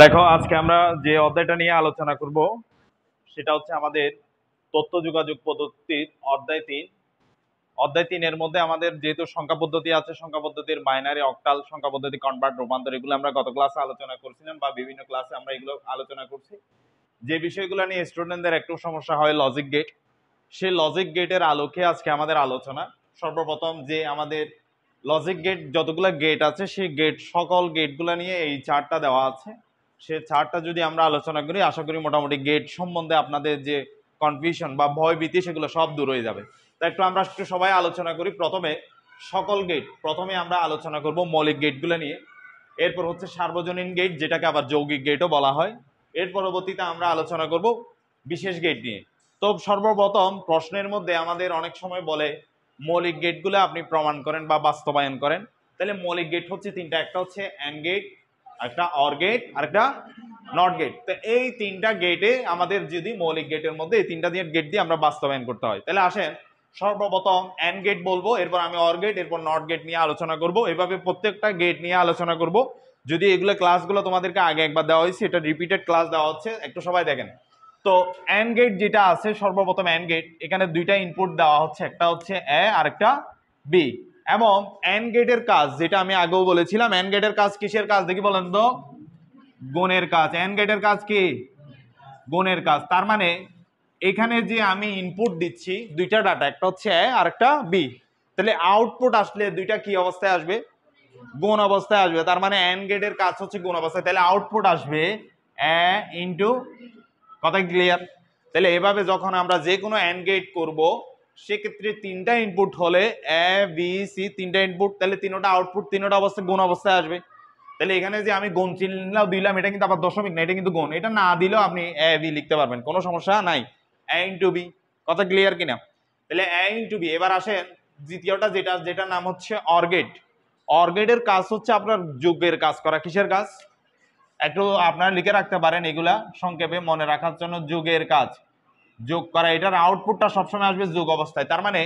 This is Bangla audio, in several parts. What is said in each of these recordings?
দেখো আজকে আমরা যে অধ্যায়টা নিয়ে আলোচনা করব সেটা হচ্ছে আমাদের তথ্য যোগাযোগ পদ্ধতির অধ্যায় তিন অধ্যায় তিনের মধ্যে আমাদের যেহেতু সংখ্যা পদ্ধতি আছে সংখ্যা পদ্ধতির বাইনারি অক্টাল সংখ্যা পদ্ধতি কনভার্ট রূপান্তর এগুলো আমরা গত ক্লাসে আলোচনা করছিলাম বা বিভিন্ন ক্লাসে আমরা এগুলো আলোচনা করছি যে বিষয়গুলো নিয়ে স্টুডেন্টদের একটু সমস্যা হয় লজিক গেট সেই লজিক গেটের আলোকে আজকে আমাদের আলোচনা সর্বপ্রথম যে আমাদের লজিক গেট যতগুলো গেট আছে সেই গেট সকল গেটগুলো নিয়ে এই চারটা দেওয়া আছে সে ছাড়টা যদি আমরা আলোচনা করি আশা করি মোটামুটি গেট সম্বন্ধে আপনাদের যে কনফিউশন বা ভয় ভীতি সেগুলো সব দূর হয়ে যাবে তাই একটু আমরা একটু সবাই আলোচনা করি প্রথমে সকল গেট প্রথমে আমরা আলোচনা করব মৌলিক গেটগুলো নিয়ে এরপর হচ্ছে সার্বজনীন গেট যেটাকে আবার যৌগিক গেটও বলা হয় এর পরবর্তীতে আমরা আলোচনা করব বিশেষ গেট নিয়ে তো সর্বপ্রথম প্রশ্নের মধ্যে আমাদের অনেক সময় বলে মৌলিক গেটগুলো আপনি প্রমাণ করেন বা বাস্তবায়ন করেন তাহলে মৌলিক গেট হচ্ছে তিনটা একটা হচ্ছে অ্যান্ড গেট একটা অর গেট আরেকটা নট গেট তো এই তিনটা গেটে আমাদের যদি মৌলিক গেটের মধ্যে এই তিনটা দিয়ে গেট দিয়ে আমরা বাস্তবায়ন করতে হয় তাহলে আসেন সর্বপ্রথম অ্যান্ড গেট বলবো এরপর আমি অর গেট এরপর নট গেট নিয়ে আলোচনা করব এভাবে প্রত্যেকটা গেট নিয়ে আলোচনা করব যদি এগুলো ক্লাসগুলো তোমাদেরকে আগে একবার দেওয়া হয়েছে এটা রিপিটেড ক্লাস দেওয়া হচ্ছে একটু সবাই দেখেন তো অ্যান্ড গেট যেটা আছে সর্বপ্রথম অ্যান্ড গেট এখানে দুইটা ইনপুট দেওয়া হচ্ছে একটা হচ্ছে এ আর একটা বি এবং অ্যান গেটের কাজ যেটা আমি আগেও বলেছিলাম অ্যান গেটের কাজ কিসের কাজ দেখি বলেন তো গুণের কাজ অ্যান গেটের কাজ কি গুণের কাজ তার মানে এখানে যে আমি ইনপুট দিচ্ছি দুইটা ডাটা একটা হচ্ছে এ আর একটা বি তাহলে আউটপুট আসলে দুইটা কি অবস্থায় আসবে গুণ অবস্থায় আসবে তার মানে অ্যান গেটের কাজ হচ্ছে গুণ অবস্থায় তাহলে আউটপুট আসবে এ ইন্টু কথা ক্লিয়ার তাহলে এভাবে যখন আমরা যে কোনো অ্যান গেট করবো সেক্ষেত্রে তিনটা ইনপুট হলে এ বি সি তিনটা ইনপুট তাহলে তিনটা আউটপুট তিনটা অবস্থায় গুণ অবস্থায় আসবে তাহলে এখানে যে আমি গুণ চিনলাম দিলাম এটা কিন্তু আবার দশমিক না এটা কিন্তু গুণ এটা না দিলেও আপনি এ বি লিখতে পারবেন কোনো সমস্যা নাই এ ইন্টু বি কথা ক্লিয়ার কিনা তাহলে এ ইন্টু বি এবার আসেন দ্বিতীয়টা যেটা যেটা নাম হচ্ছে অর্গেট অর্গেটের কাজ হচ্ছে আপনার যুগের কাজ করা কিসের কাজ একটু আপনারা লিখে রাখতে পারেন এগুলা সংক্ষেপে মনে রাখার জন্য যুগের কাজ যোগ করা এটার আউটপুটটা সবসময় আসবে যোগ অবস্থায় তার মানে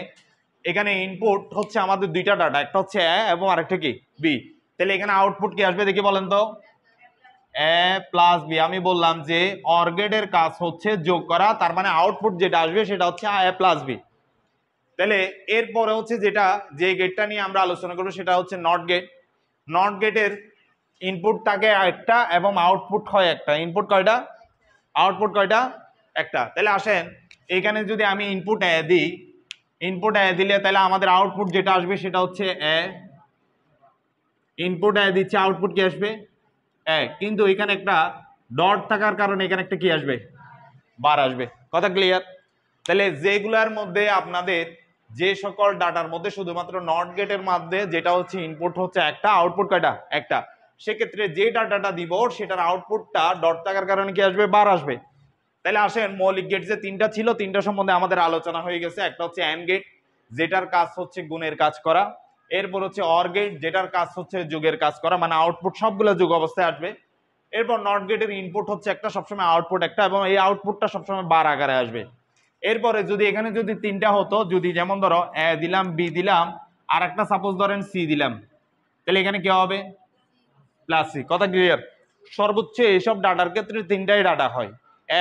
এখানে ইনপুট হচ্ছে আমাদের দুইটা ডাটা একটা হচ্ছে এ এবং আরেকটা কি বি তাহলে এখানে আউটপুট কি আসবে দেখি বলেন তো এ প্লাস বি আমি বললাম যে অর্গেডের কাজ হচ্ছে যোগ করা তার মানে আউটপুট যেটা আসবে সেটা হচ্ছে এ প্লাস বি তাহলে এরপরে হচ্ছে যেটা যে গেটটা নিয়ে আমরা আলোচনা করবো সেটা হচ্ছে নট গেট নট গেটের ইনপুট থাকে একটা এবং আউটপুট হয় একটা ইনপুট কয়টা আউটপুট কয়টা একটা তাহলে আসেন এখানে যদি আমি ইনপুট এ দিই ইনপুট এ দিলে তাহলে আমাদের আউটপুট যেটা আসবে সেটা হচ্ছে এ ইনপুট এ দিচ্ছে আউটপুট কি আসবে এ কিন্তু এখানে একটা ডট থাকার কারণে এখানে একটা কি আসবে বার আসবে কথা ক্লিয়ার তাহলে যেগুলার মধ্যে আপনাদের যে সকল ডাটার মধ্যে শুধুমাত্র নট গেটের মধ্যে যেটা হচ্ছে ইনপুট হচ্ছে একটা আউটপুট কয়টা একটা সেক্ষেত্রে যে ডাটাটা দিব সেটার আউটপুটটা ডট থাকার কারণে কি আসবে বার আসবে তাহলে আসেন মৌলিক গেট যে তিনটা ছিল তিনটা সম্বন্ধে আমাদের আলোচনা হয়ে গেছে একটা হচ্ছে অ্যান গেট যেটার কাজ হচ্ছে গুণের কাজ করা এরপর হচ্ছে অর গেট যেটার কাজ হচ্ছে যুগের কাজ করা মানে আউটপুট সবগুলো যুগ অবস্থায় আসবে এরপর নট গেটের ইনপুট হচ্ছে একটা সবসময় আউটপুট একটা এবং এই আউটপুটটা সবসময় বার আকারে আসবে এরপরে যদি এখানে যদি তিনটা হতো যদি যেমন ধরো এ দিলাম বি দিলাম আর একটা সাপোজ ধরেন সি দিলাম তাহলে এখানে কে হবে প্লাস সি কথা ক্লিয়ার সর্বোচ্চ এইসব ডাটার ক্ষেত্রে তিনটাই ডাটা হয়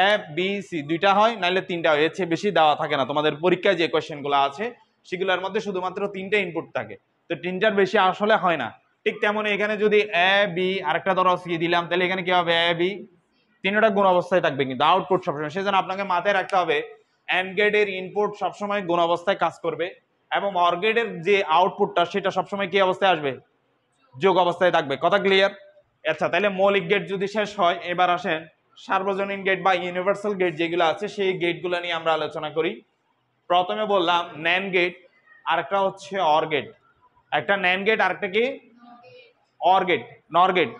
এফ বি সি দুইটা হয় নাহলে তিনটা হয় এর চেয়ে বেশি দেওয়া থাকে না তোমাদের পরীক্ষায় যে কোয়েশ্চেনগুলো আছে সেগুলোর মধ্যে শুধুমাত্র তিনটে ইনপুট থাকে তো তিনটার বেশি আসলে হয় না ঠিক তেমন এখানে যদি এ বি আরেকটা ধরো সি দিলাম তাহলে এখানে কি হবে এ বি তিনটা গুণ অবস্থায় থাকবে কিন্তু আউটপুট সবসময় সেই জন্য আপনাকে মাথায় রাখতে হবে অ্যান্ড ইনপুট সবসময় গুণ অবস্থায় কাজ করবে এবং অর্গেটের যে আউটপুটটা সেটা সবসময় কি অবস্থায় আসবে যোগ অবস্থায় থাকবে কথা ক্লিয়ার আচ্ছা তাহলে মৌলিক গেট যদি শেষ হয় এবার আসেন সার্বজনীন গেট বা ইউনিভার্সাল গেট যেগুলো আছে সেই গেটগুলো নিয়ে আমরা আলোচনা করি প্রথমে বললাম ন্যান গেট আরেকটা হচ্ছে অর গেট একটা ন্যান গেট আরেকটা কি অর গেট নর গেট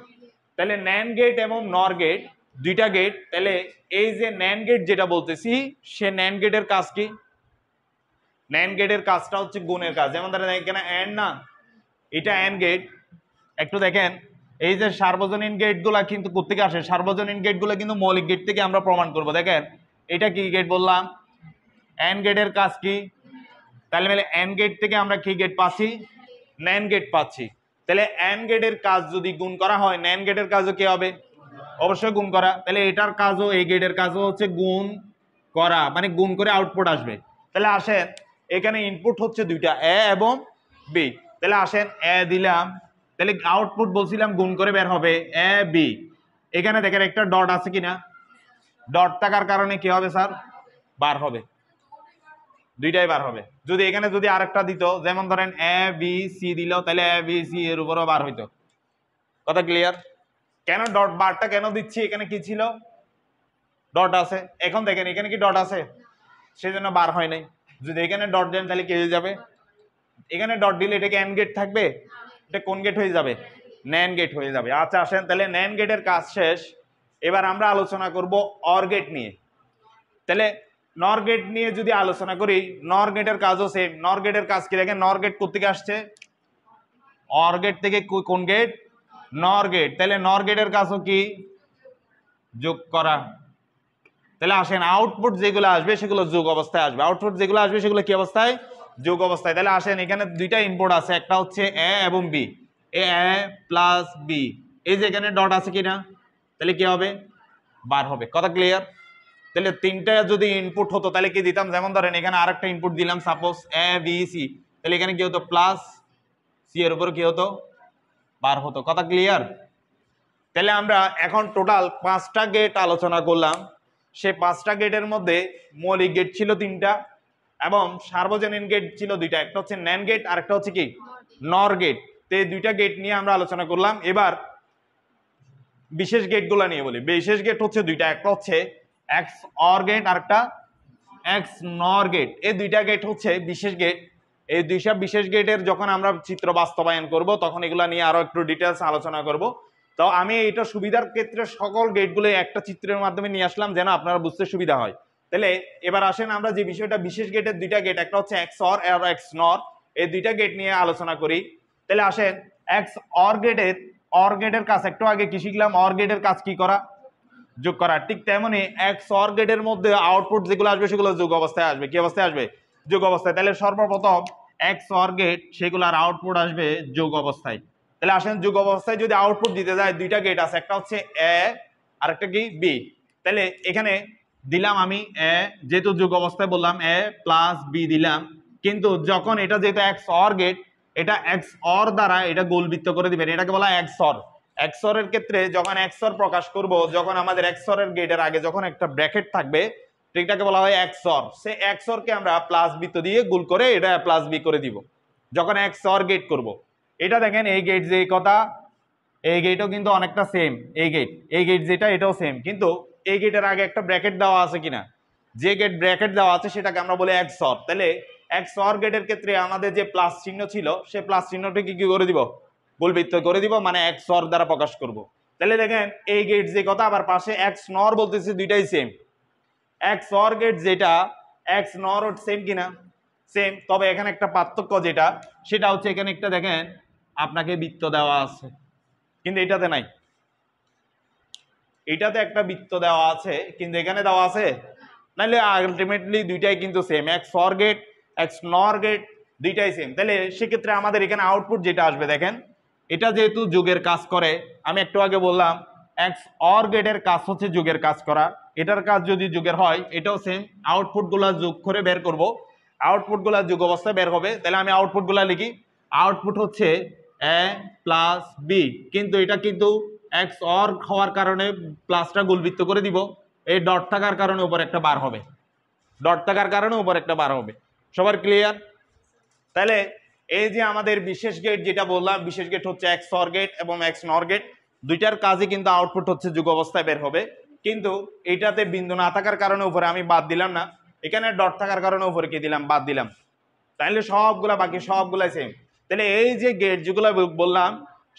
তাহলে ন্যান গেট এবং নর গেট দুইটা গেট তাহলে এই যে ন্যান গেট যেটা বলতেছি সে ন্যান গেটের কাজ কি ন্যান গেটের কাজটা হচ্ছে গুণের কাজ যেমন ধরেন এখানে অ্যান্ড না এটা অ্যান গেট একটু দেখেন এই যে সার্বজনীন গেটগুলো কিন্তু কোথেকে আসে সার্বজনীন গেটগুলো কিন্তু মৌলিক গেট থেকে আমরা প্রমাণ করব দেখেন এটা কি গেট বললাম অ্যান গেটের কাজ কি তাহলে মানে অ্যান গেট থেকে আমরা কি গেট পাচ্ছি ন্যান গেট পাচ্ছি তাহলে অ্যান গেটের কাজ যদি গুণ করা হয় ন্যান গেটের কাজও কি হবে অবশ্যই গুণ করা তাহলে এটার কাজও এই গেটের কাজও হচ্ছে গুণ করা মানে গুণ করে আউটপুট আসবে তাহলে আসেন এখানে ইনপুট হচ্ছে দুইটা এ এবং বি তাহলে আসেন এ দিলাম তাহলে আউটপুট বলছিলাম গুণ করে বের হবে এ বি এখানে দেখেন একটা ডট আছে কিনা ডট থাকার কারণে কি হবে স্যার বার হবে দুইটাই বার হবে যদি এখানে যদি আরেকটা দিত যেমন ধরেন এ বি সি দিল তাহলে এ বি সি এর উপরও বার হইতো কথা ক্লিয়ার কেন ডট বারটা কেন দিচ্ছি এখানে কি ছিল ডট আছে এখন দেখেন এখানে কি ডট আছে সেই জন্য বার হয় নাই যদি এখানে ডট দেন তাহলে কি হয়ে যাবে এখানে ডট দিলে এটা কি এন গেট থাকবে এটা কোন গেট হয়ে যাবে ন্যান গেট হয়ে যাবে আচ্ছা আসেন তাহলে ন্যান গেটের কাজ শেষ এবার আমরা আলোচনা করব অর গেট নিয়ে তাহলে নর গেট নিয়ে যদি আলোচনা করি নর গেটের কাজও সেম নর গেটের কাজ কি দেখেন নর গেট কোথেকে আসছে অর গেট থেকে কোন গেট নর গেট তাহলে নর গেটের কাজও কি যোগ করা তাহলে আসেন আউটপুট যেগুলো আসবে সেগুলো যোগ অবস্থায় আসবে আউটপুট যেগুলো আসবে সেগুলো কি অবস্থায় যোগ অবস্থায় তাহলে আসেন এখানে দুইটা ইনপুট আছে একটা হচ্ছে এ এবং বি এ প্লাস বি এই যে এখানে ডট আছে কিনা তাহলে কি হবে বার হবে কথা ক্লিয়ার তাহলে তিনটা যদি ইনপুট হতো তাহলে কি দিতাম যেমন ধরেন এখানে আরেকটা ইনপুট দিলাম সাপোজ এ বি সি তাহলে এখানে কি হতো প্লাস সি এর উপর কি হতো বার হতো কথা ক্লিয়ার তাহলে আমরা এখন টোটাল পাঁচটা গেট আলোচনা করলাম সে পাঁচটা গেটের মধ্যে মৌলিক গেট ছিল তিনটা এবং সার্বজনীন গেট ছিল দুইটা একটা হচ্ছে ন্যান গেট আর একটা হচ্ছে কি নর গেট তো এই দুইটা গেট নিয়ে আমরা আলোচনা করলাম এবার বিশেষ গেটগুলো নিয়ে বলি বিশেষ গেট হচ্ছে দুইটা একটা হচ্ছে এক্স অর গেট আর একটা এক্স নর গেট এই দুইটা গেট হচ্ছে বিশেষ গেট এই দুইটা বিশেষ গেটের যখন আমরা চিত্র বাস্তবায়ন করব তখন এগুলা নিয়ে আরো একটু ডিটেলস আলোচনা করব তো আমি এটা সুবিধার ক্ষেত্রে সকল গেটগুলো একটা চিত্রের মাধ্যমে নিয়ে আসলাম যেন আপনারা বুঝতে সুবিধা হয় তাহলে এবার আসেন আমরা যে বিষয়টা বিশেষ গেটের দুইটা গেট একটা হচ্ছে এক্স অর আর এক্স নর এই দুইটা গেট নিয়ে আলোচনা করি তাহলে আসেন এক্স অর গেটের অর গেটের কাজ একটু আগে কি শিখলাম অর গেটের কাজ কি করা যোগ করা ঠিক তেমনি এক্স অর গেটের মধ্যে আউটপুট যেগুলো আসবে সেগুলো যোগ অবস্থায় আসবে কি অবস্থায় আসবে যোগ অবস্থায় তাহলে সর্বপ্রথম এক্স অর গেট সেগুলোর আউটপুট আসবে যোগ অবস্থায় তাহলে আসেন যোগ অবস্থায় যদি আউটপুট দিতে যায় দুইটা গেট আছে একটা হচ্ছে এ আর একটা কি বি তাহলে এখানে দিলাম আমি এ যেহেতু যোগ অবস্থায় বললাম এ প্লাস বি দিলাম কিন্তু যখন এটা যেহেতু এক্স অর গেট এটা এক্স অর দ্বারা এটা গোলবৃত্ত করে দিবেন এটাকে বলা এক্স অর এক্সরের ক্ষেত্রে যখন এক্সর প্রকাশ করব যখন আমাদের এক্সরের গেটের আগে যখন একটা ব্র্যাকেট থাকবে এটাকে বলা হয় এক্সর সে এক্সরকে আমরা প্লাস বৃত্ত দিয়ে গুল করে এটা প্লাস বি করে দিব যখন এক্সর গেট করব। এটা দেখেন এই গেট যে কথা এই গেটও কিন্তু অনেকটা সেম এই গেট এই গেট যেটা এটাও সেম কিন্তু এই গেটের আগে একটা ব্র্যাকেট দেওয়া আছে কিনা যে গেট ব্র্যাকেট দেওয়া আছে সেটাকে আমরা বলি এক সর তাহলে এক সর গেটের ক্ষেত্রে আমাদের যে প্লাস চিহ্ন ছিল সে প্লাস চিহ্নটাকে কি করে দিব গোলবৃত্ত করে দিব মানে এক সর দ্বারা প্রকাশ করব। তাহলে দেখেন এই গেট যে কথা আবার পাশে এক নর বলতেছি দুইটাই সেম এক সর গেট যেটা এক নর সেম কিনা সেম তবে এখানে একটা পার্থক্য যেটা সেটা হচ্ছে এখানে একটা দেখেন আপনাকে বৃত্ত দেওয়া আছে কিন্তু এটাতে নাই এটাতে একটা বৃত্ত দেওয়া আছে কিন্তু এখানে দেওয়া আছে নাহলে আলটিমেটলি দুইটাই কিন্তু same X for gate X nor gate দুইটাই সেম তাহলে সেক্ষেত্রে আমাদের এখানে আউটপুট যেটা আসবে দেখেন এটা যেহেতু যুগের কাজ করে আমি একটু আগে বললাম এক্স অর গেটের কাজ হচ্ছে যুগের কাজ করা এটার কাজ যদি যুগের হয় এটাও সেম আউটপুটগুলো যোগ করে বের করব আউটপুটগুলো যুগ অবস্থায় বের হবে তাহলে আমি আউটপুটগুলো লিখি আউটপুট হচ্ছে এ প্লাস বি কিন্তু এটা কিন্তু এক্স অর হওয়ার কারণে প্লাসটা গোলবৃত্ত করে দিব এই ডট থাকার কারণে উপর একটা বার হবে ডট থাকার কারণে উপর একটা বার হবে সবার ক্লিয়ার তাহলে এই যে আমাদের বিশেষ গেট যেটা বললাম বিশেষ গেট হচ্ছে এক্স অর গেট এবং এক্স নর গেট দুইটার কাজে কিন্তু আউটপুট হচ্ছে যুগ অবস্থায় বের হবে কিন্তু এটাতে বিন্দু না থাকার কারণে উপরে আমি বাদ দিলাম না এখানে ডট থাকার কারণে উপরে কি দিলাম বাদ দিলাম তাহলে সবগুলা বাকি সবগুলাই সেম তাহলে এই যে গেট যেগুলো বললাম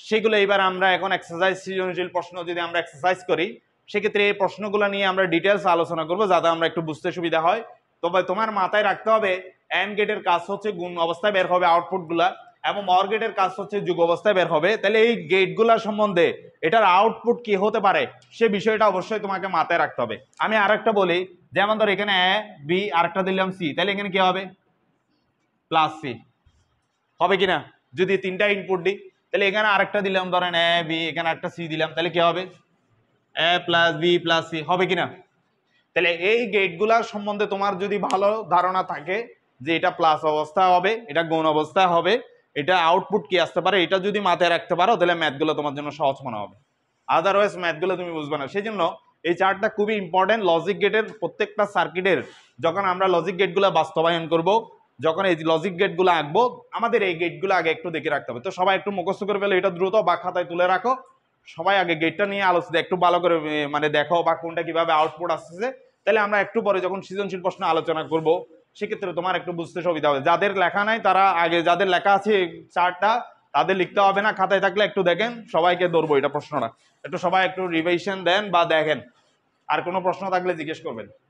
সেগুলো এবার আমরা এখন এক্সারসাইজ সৃজনশীল প্রশ্ন যদি আমরা এক্সারসাইজ করি সেক্ষেত্রে এই প্রশ্নগুলো নিয়ে আমরা ডিটেলস আলোচনা করব যাতে আমরা একটু বুঝতে সুবিধা হয় তবে তোমার মাথায় রাখতে হবে অ্যান্ড গেটের কাজ হচ্ছে গুণ অবস্থায় বের হবে আউটপুটগুলা এবং অর গেটের কাজ হচ্ছে যুগ অবস্থায় বের হবে তাহলে এই গেটগুলা সম্বন্ধে এটার আউটপুট কি হতে পারে সে বিষয়টা অবশ্যই তোমাকে মাথায় রাখতে হবে আমি আর একটা বলি যেমন ধর এখানে এ বি আরেকটা দিলাম সি তাহলে এখানে কি হবে প্লাস সি হবে কিনা যদি তিনটা ইনপুট দিই তাহলে এখানে আরেকটা দিলাম ধরেন এ বি এখানে একটা সি দিলাম তাহলে কি হবে A plus B plus C হবে কিনা তাহলে এই গেটগুলার সম্বন্ধে তোমার যদি ভালো ধারণা থাকে যে এটা প্লাস অবস্থা হবে এটা গৌণ অবস্থা হবে এটা আউটপুট কি আসতে পারে এটা যদি মাথায় রাখতে পারো তাহলে ম্যাথগুলো তোমার জন্য সহজ মনে হবে আদারওয়াইজ ম্যাথগুলো তুমি বুঝবে না সেই জন্য এই চার্টটা খুবই ইম্পর্টেন্ট লজিক গেটের প্রত্যেকটা সার্কিটের যখন আমরা লজিক গেটগুলো বাস্তবায়ন করব যখন এই লজিক গেটগুলো আঁকবো আমাদের এই গেটগুলো আগে একটু দেখে রাখতে হবে তো সবাই একটু মুখস্থ করে ফেলে এটা দ্রুত বা খাতায় তুলে রাখো সবাই আগে গেটটা নিয়ে আলোচনা একটু ভালো করে মানে দেখো বা কোনটা কিভাবে আউটপুট আসতেছে তাহলে আমরা একটু পরে যখন সৃজনশীল প্রশ্ন আলোচনা করব সেক্ষেত্রে তোমার একটু বুঝতে সুবিধা হবে যাদের লেখা নাই তারা আগে যাদের লেখা আছে চারটা তাদের লিখতে হবে না খাতায় থাকলে একটু দেখেন সবাইকে ধরবো এটা প্রশ্নটা একটু সবাই একটু রিভিশন দেন বা দেখেন আর কোনো প্রশ্ন থাকলে জিজ্ঞেস করবেন